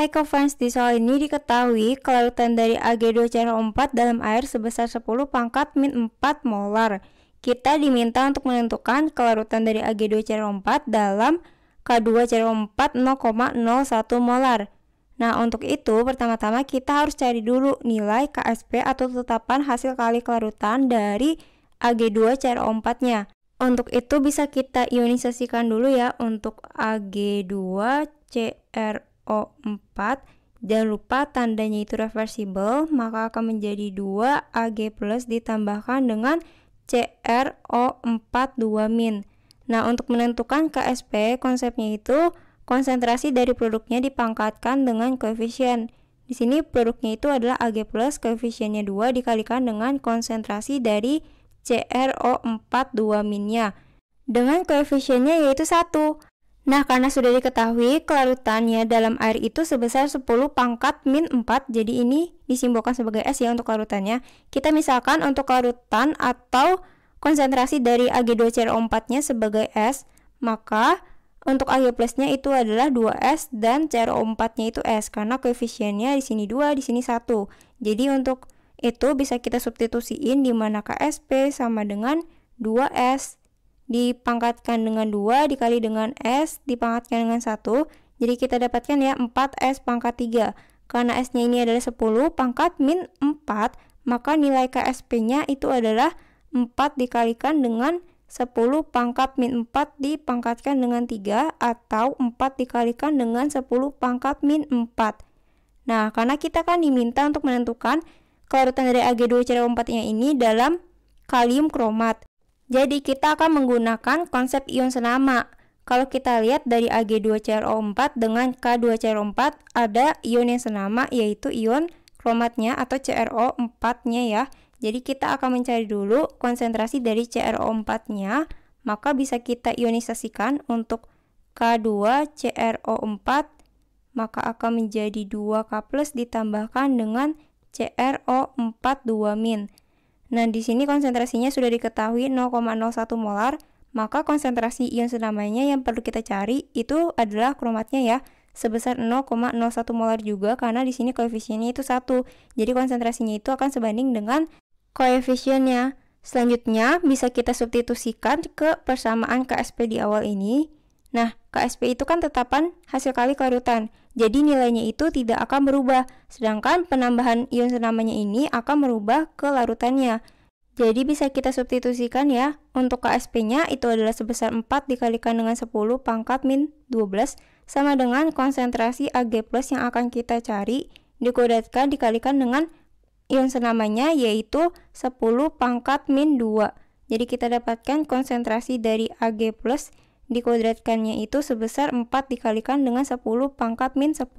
Hai friends, di soal ini diketahui kelarutan dari AG2CH4 dalam air sebesar 10 pangkat min 4 molar. Kita diminta untuk menentukan kelarutan dari AG2CH4 dalam K2CH4 0,01 molar. Nah, untuk itu pertama-tama kita harus cari dulu nilai KSP atau tetapan hasil kali kelarutan dari Ag2CR4-nya. Untuk itu bisa kita ionisasikan dulu ya untuk Ag2CR4 o 4 dan lupa tandanya itu reversible, maka akan menjadi 2 Ag+ ditambahkan dengan CrO42-. Nah, untuk menentukan KSP, konsepnya itu konsentrasi dari produknya dipangkatkan dengan koefisien. Di sini produknya itu adalah Ag+, koefisiennya 2 dikalikan dengan konsentrasi dari CrO42-nya. Dengan koefisiennya yaitu 1. Nah, karena sudah diketahui kelarutannya dalam air itu sebesar 10 pangkat min 4, jadi ini disimbolkan sebagai S ya untuk kelarutannya. Kita misalkan untuk kelarutan atau konsentrasi dari Ag2CRO4-nya sebagai S, maka untuk Ag plusnya itu adalah 2S dan CRO4-nya itu S karena koefisiennya di sini 2, di sini 1. Jadi untuk itu bisa kita substitusiin di mana KSP sama dengan 2S dipangkatkan dengan 2 dikali dengan S dipangkatkan dengan 1 jadi kita dapatkan ya 4S pangkat 3 karena S-nya ini adalah 10 pangkat min 4 maka nilai KSP-nya itu adalah 4 dikalikan dengan 10 pangkat min 4 dipangkatkan dengan 3 atau 4 dikalikan dengan 10 pangkat min 4 nah karena kita kan diminta untuk menentukan kelarutan dari Ag2 CO4 nya ini dalam kalium kromat jadi kita akan menggunakan konsep ion senama. Kalau kita lihat dari Ag2CrO4 dengan K2CrO4 ada ion yang senama yaitu ion kromatnya atau CrO4-nya ya. Jadi kita akan mencari dulu konsentrasi dari CrO4-nya, maka bisa kita ionisasikan untuk K2CrO4 maka akan menjadi 2K+ ditambahkan dengan CrO4 2- Nah, di sini konsentrasinya sudah diketahui 0,01 molar, maka konsentrasi ion senamanya yang perlu kita cari itu adalah kromatnya ya, sebesar 0,01 molar juga karena di sini koefisiennya itu satu, Jadi konsentrasinya itu akan sebanding dengan koefisiennya. Selanjutnya bisa kita substitusikan ke persamaan KSP di awal ini. Nah, KSP itu kan tetapan hasil kali kelarutan. Jadi nilainya itu tidak akan berubah, sedangkan penambahan ion senamanya ini akan merubah ke larutannya. Jadi bisa kita substitusikan ya, untuk KSP-nya itu adalah sebesar 4 dikalikan dengan 10 pangkat min 12 sama dengan konsentrasi Ag yang akan kita cari dikodatkan dikalikan dengan ion senamanya yaitu 10 pangkat min 2. Jadi kita dapatkan konsentrasi dari Ag dikuadratkannya itu sebesar 4 dikalikan dengan 10 pangkat min 10.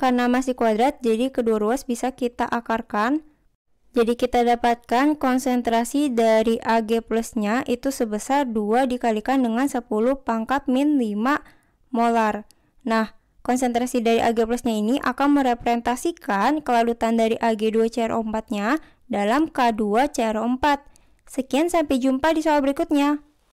Karena masih kuadrat, jadi kedua ruas bisa kita akarkan. Jadi kita dapatkan konsentrasi dari Ag plusnya itu sebesar 2 dikalikan dengan 10 pangkat min 5 molar. Nah, konsentrasi dari Ag plusnya ini akan merepresentasikan kelalutan dari Ag2CRO4-nya dalam K2CRO4. Sekian sampai jumpa di soal berikutnya.